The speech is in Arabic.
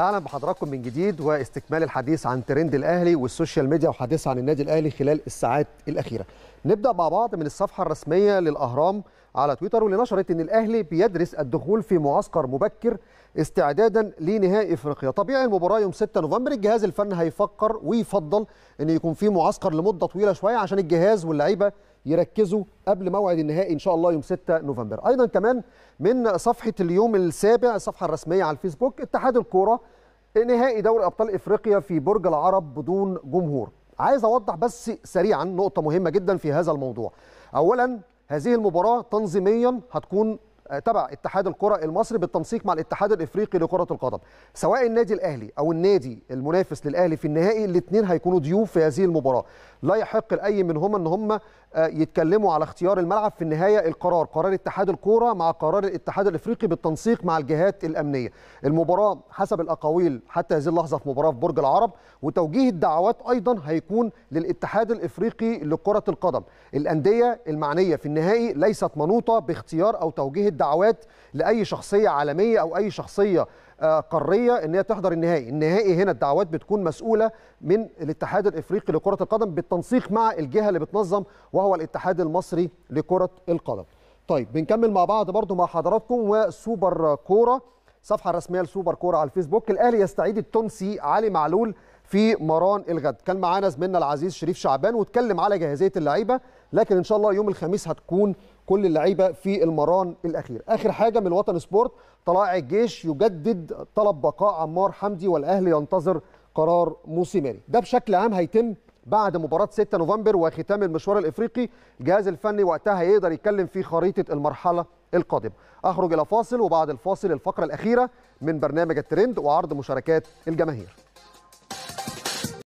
اهلا بحضراتكم من جديد واستكمال الحديث عن ترند الاهلي والسوشيال ميديا وحديث عن النادي الاهلي خلال الساعات الاخيره نبدا مع بعض من الصفحه الرسميه للاهرام على تويتر واللي نشرت ان الاهلي بيدرس الدخول في معسكر مبكر استعدادا لنهائي افريقيا طبيعي المباراه يوم 6 نوفمبر الجهاز الفني هيفكر ويفضل ان يكون في معسكر لمده طويله شويه عشان الجهاز واللعيبه يركزوا قبل موعد النهائي ان شاء الله يوم 6 نوفمبر ايضا كمان من صفحه اليوم السابع الصفحه الرسميه على الفيسبوك اتحاد الكوره نهائي دوري ابطال افريقيا في برج العرب بدون جمهور عايز اوضح بس سريعا نقطه مهمه جدا في هذا الموضوع اولا هذه المباراه تنظيميا هتكون آه، تبع اتحاد الكره المصري بالتنسيق مع الاتحاد الافريقي لكره القدم سواء النادي الاهلي او النادي المنافس للاهلي في النهائي الاثنين هيكونوا ضيوف في هذه المباراه لا يحق لاي منهما ان هم آه، يتكلموا على اختيار الملعب في النهايه القرار قرار اتحاد الكوره مع قرار الاتحاد الافريقي بالتنسيق مع الجهات الامنيه المباراه حسب الاقاويل حتى هذه اللحظه في مباراه في برج العرب وتوجيه الدعوات ايضا هيكون للاتحاد الافريقي لكره القدم الانديه المعنيه في النهائي ليست منوطه باختيار او توجيه دعوات لاي شخصيه عالميه او اي شخصيه آه، قاريه ان هي تحضر النهائي، النهائي هنا الدعوات بتكون مسؤوله من الاتحاد الافريقي لكره القدم بالتنسيق مع الجهه اللي بتنظم وهو الاتحاد المصري لكره القدم. طيب بنكمل مع بعض برضو مع حضراتكم وسوبر كوره الصفحه الرسميه لسوبر كوره على الفيسبوك الاهلي يستعيد التونسي علي معلول في مران الغد كان معانا زميلنا العزيز شريف شعبان واتكلم على جاهزيه اللعيبه لكن ان شاء الله يوم الخميس هتكون كل اللعيبه في المران الاخير اخر حاجه من الوطن سبورت طلائع الجيش يجدد طلب بقاء عمار حمدي والاهلي ينتظر قرار موسيماني ده بشكل عام هيتم بعد مباراة 6 نوفمبر وختام المشوار الإفريقي الجهاز الفني وقتها هيقدر يتكلم في خريطة المرحلة القادمة أخرج إلى فاصل وبعد الفاصل الفقرة الأخيرة من برنامج الترند وعرض مشاركات الجماهير